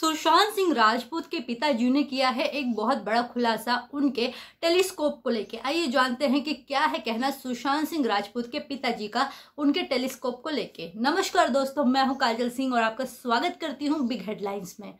सुशांत सिंह राजपूत के पिताजी ने किया है एक बहुत बड़ा खुलासा उनके टेलीस्कोप को लेके आइए जानते हैं कि क्या है कहना सुशांत सिंह राजपूत के पिताजी का उनके टेलीस्कोप को लेके नमस्कार दोस्तों मैं हूं काजल सिंह और आपका स्वागत करती हूं बिग हेडलाइंस में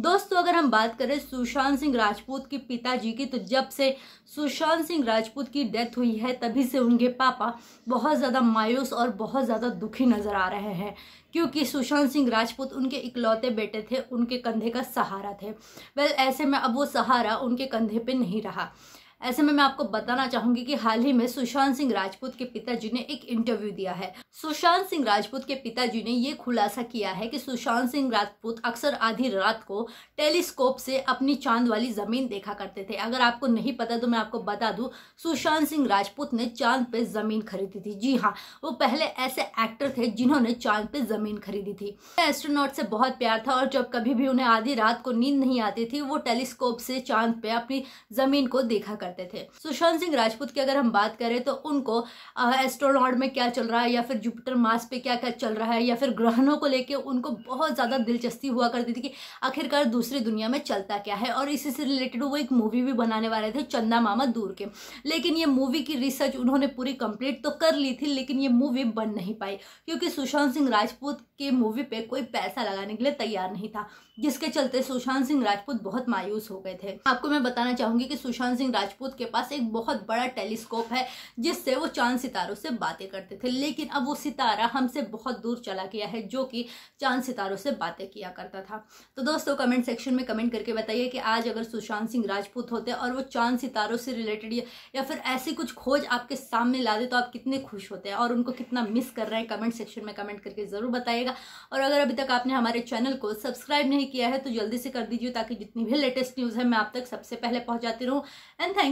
दोस्तों अगर हम बात करें सुशांत सिंह राजपूत के पिताजी की तो जब से सुशांत सिंह राजपूत की डेथ हुई है तभी से उनके पापा बहुत ज़्यादा मायूस और बहुत ज़्यादा दुखी नज़र आ रहे हैं क्योंकि सुशांत सिंह राजपूत उनके इकलौते बेटे थे उनके कंधे का सहारा थे वेल ऐसे में अब वो सहारा उनके कंधे पे नहीं रहा ऐसे में मैं आपको बताना चाहूंगी कि हाल ही में सुशांत सिंह राजपूत के पिताजी ने एक इंटरव्यू दिया है सुशांत सिंह राजपूत के पिताजी ने ये खुलासा किया है कि सुशांत सिंह राजपूत अक्सर आधी रात को टेलीस्कोप से अपनी चांद वाली जमीन देखा करते थे अगर आपको नहीं पता तो मैं आपको बता दूं सुशांत सिंह राजपूत ने चांद पे जमीन खरीदी थी जी हाँ वो पहले ऐसे एक्टर थे जिन्होंने चांद पे जमीन खरीदी थी एस्ट्रोनॉट से बहुत प्यार था और जब कभी भी उन्हें आधी रात को नींद नहीं आती थी वो टेलीस्कोप से चांद पे अपनी जमीन को देखा करते थे सुशांत सिंह राजपूत की अगर हम बात करें तो उनको एस्ट्रोनॉट में क्या चल रहा है या फिर जुपिटर मास पे क्या क्या चल रहा है या फिर ग्रहणों को लेकर उनको बहुत ज़्यादा दिलचस्पी हुआ करती थी कि आखिरकार दूसरी दुनिया में चलता क्या है और इसी से रिलेटेड वो एक मूवी भी बनाने वाले थे चंदा मामा दूर के लेकिन ये मूवी की रिसर्च उन्होंने पूरी कंप्लीट तो कर ली थी लेकिन ये मूवी बन नहीं पाई क्योंकि सुशांत सिंह राजपूत के मूवी पे कोई पैसा लगाने के लिए तैयार नहीं था जिसके चलते सुशांत सिंह राजपूत बहुत मायूस हो गए थे आपको मैं बताना चाहूंगी कि सुशांत सिंह राजपूत राजपूत के पास एक बहुत बड़ा टेलीस्कोप है जिससे वो चांद सितारों से बातें करते थे लेकिन अब वो सितारा हमसे बहुत दूर चला गया है जो कि चांद सितारों से बातें किया करता था तो दोस्तों कमेंट सेक्शन में कमेंट करके बताइए कि आज अगर सुशांत सिंह राजपूत होते और वो चांद सितारों से रिलेटेड या फिर ऐसी कुछ खोज आपके सामने ला दे तो आप कितने खुश होते हैं और उनको कितना मिस कर रहे हैं कमेंट सेक्शन में कमेंट करके ज़रूर बताइएगा और अगर अभी तक आपने हमारे चैनल को सब्सक्राइब नहीं किया है तो जल्दी से कर दीजिए ताकि जितनी भी लेटेस्ट न्यूज़ है मैं आप तक सबसे पहले पहुंचाती रहूं एंड थैंक